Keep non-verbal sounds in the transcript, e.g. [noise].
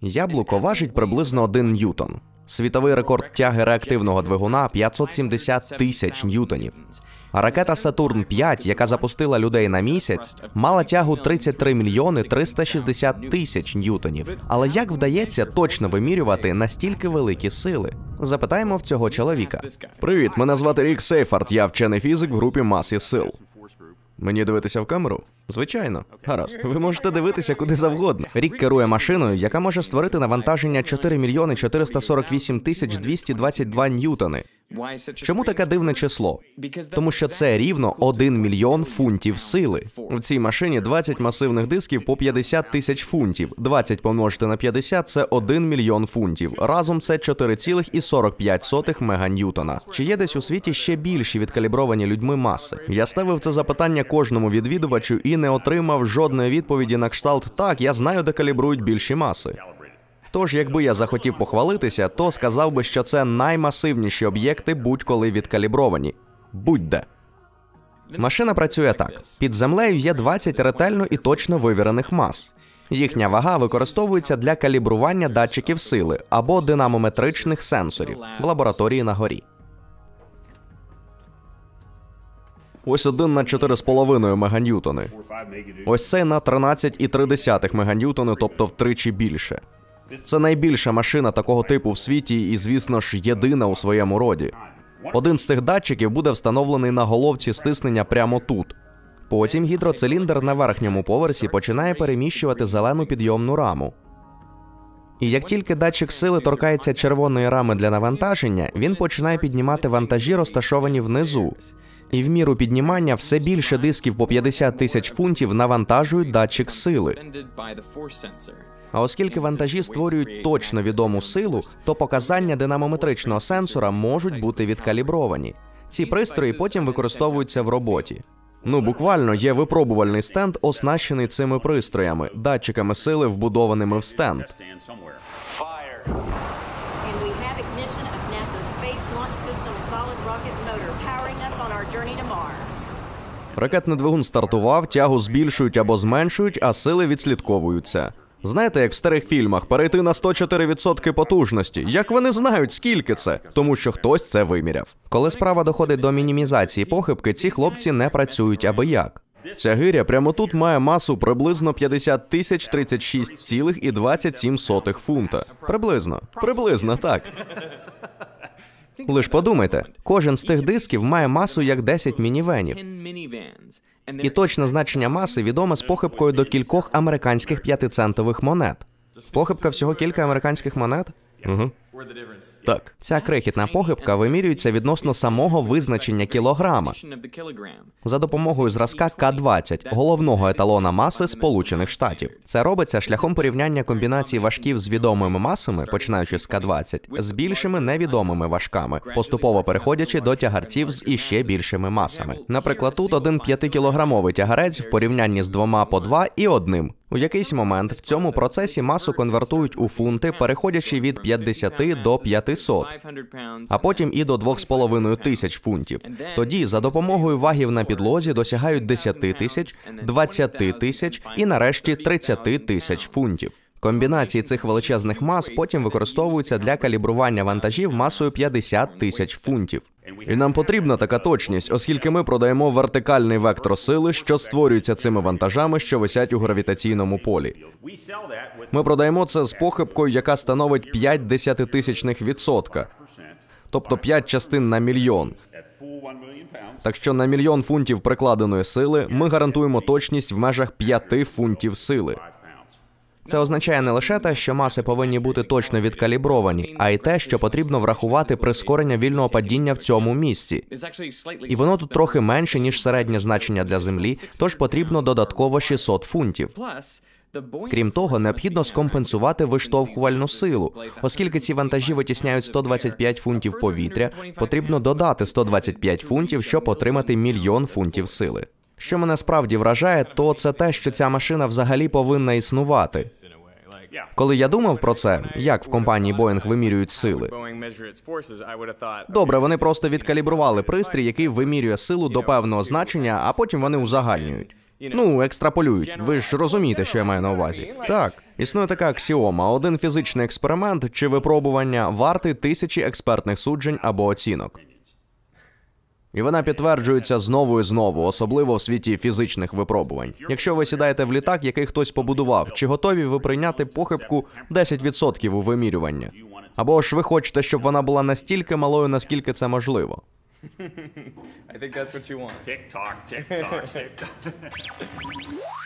Яблуко важить приблизно 1 ньютон. Світовий рекорд тяги реактивного двигуна 570 тисяч ньютонів. А ракета Сатурн 5 яка запустила людей на місяць, мала тягу 33 мільйони 360 тисяч ньютонів. Але як вдається точно вимірювати настільки великі сили? Запитаємо в цього чоловіка. Привіт, мене звати Рік Сейфард. Я вчений фізик в групі мас сил. Мені дивитися в камеру. Звичайно, гаразд. Ви можете дивитися куди завгодно. Рік керує машиною, яка може створити навантаження 4 мільйони 448 тисяч 222 ньютони. Чому таке дивне число? Тому що це рівно 1 мільйон фунтів сили. В цій машині 20 масивних дисків по 50 тисяч фунтів. 20 помножити на 50 – це 1 мільйон фунтів. Разом це 4,45 меганьютона. Чи є десь у світі ще більші відкалібровані людьми маси? Я ставив це запитання кожному відвідувачу і не отримав жодної відповіді на кшталт так, я знаю, де калібрують більші маси. Тож, якби я захотів похвалитися, то сказав би, що це наймасивніші об'єкти будь-коли відкалібровані. Будь-де. Машина працює так: під землею є 20 ретельно і точно вивірених мас. Їхня вага використовується для калібрування датчиків сили або динамометричних сенсорів в лабораторії на горі. Ось один на 4,5 меганьютони. Ось цей на 13,3 меганьютони, тобто втричі більше. Це найбільша машина такого типу в світі, і, звісно ж, єдина у своєму роді. Один з цих датчиків буде встановлений на головці стиснення прямо тут. Потім гідроциліндр на верхньому поверсі починає переміщувати зелену підйомну раму. І як тільки датчик сили торкається червоної рами для навантаження, він починає піднімати вантажі, розташовані внизу і в міру піднімання все більше дисків по 50 тисяч фунтів навантажують датчик сили. А оскільки вантажі створюють точно відому силу, то показання динамометричного сенсора можуть бути відкалібровані. Ці пристрої потім використовуються в роботі. Ну, буквально є випробувальний стенд, оснащений цими пристроями, датчиками сили, вбудованими в стенд ignition of NASA's Space Launch System solid rocket motor powering us on our journey to Mars. Ракетний двигун стартував, тягу збільшують або зменшують, а сили відслідковуються. Знаєте, як в старих фільмах перейти на 104% потужності. Як вони знають, скільки це, тому що хтось це виміряв. Коли справа доходить до мінімізації похибки, ці хлопці не працюють аби як. Ця гиря прямо тут має масу приблизно 50 тисяч 36,27 фунта. Приблизно, приблизно так. Лиш подумайте, кожен з тих дисків має масу як 10 мінівенів. І точне значення маси відоме з похибкою до кількох американських п'ятицентових монет. Похибка всього кілька американських монет? Угу. Так, ця крихітна похибка вимірюється відносно самого визначення кілограма за допомогою зразка К-20, головного еталона маси Сполучених Штатів. Це робиться шляхом порівняння комбінації важків з відомими масами, починаючи з К-20, з більшими невідомими важками, поступово переходячи до тягарців з іще більшими масами. Наприклад, тут один 5-кілограмовий тягарець в порівнянні з двома по два і одним. У якийсь момент в цьому процесі масу конвертують у фунти, переходячи від 50 до 500, а потім і до 2,5 тисяч фунтів. Тоді за допомогою вагів на підлозі досягають 10 тисяч, 20 тисяч і нарешті 30 тисяч фунтів. Комбінації цих величезних мас потім використовуються для калібрування вантажів масою 50 тисяч фунтів. І нам потрібна така точність, оскільки ми продаємо вертикальний вектор сили, що створюється цими вантажами, що висять у гравітаційному полі. Ми продаємо це з похибкою, яка становить 5 десятитисячних відсотка, тобто 5 частин на мільйон. Так що на мільйон фунтів прикладеної сили ми гарантуємо точність в межах 5 фунтів сили. Це означає не лише те, що маси повинні бути точно відкалібровані, а й те, що потрібно врахувати прискорення вільного падіння в цьому місці. І воно тут трохи менше ніж середнє значення для землі, тож потрібно додатково 600 фунтів. Крім того, необхідно скомпенсувати виштовхувальну силу, оскільки ці вантажі витісняють 125 фунтів повітря. Потрібно додати 125 фунтів, щоб отримати мільйон фунтів сили. Що мене справді вражає, то це те, що ця машина взагалі повинна існувати. Коли я думав про це, як в компанії Boeing вимірюють сили, добре, вони просто відкалібрували пристрій, який вимірює силу до певного значення, а потім вони узагальнюють. Ну, екстраполюють. Ви ж розумієте, що я маю на увазі. Так, існує така аксіома: один фізичний експеримент чи випробування варти тисячі експертних суджень або оцінок і вона підтверджується знову і знову, особливо в світі фізичних випробувань. Якщо ви сідаєте в літак, який хтось побудував, чи готові ви прийняти похибку 10% у вимірюванні? Або ж ви хочете, щоб вона була настільки малою, наскільки це можливо? [laughs] I think that's what you want. Tick-tock, tick [laughs]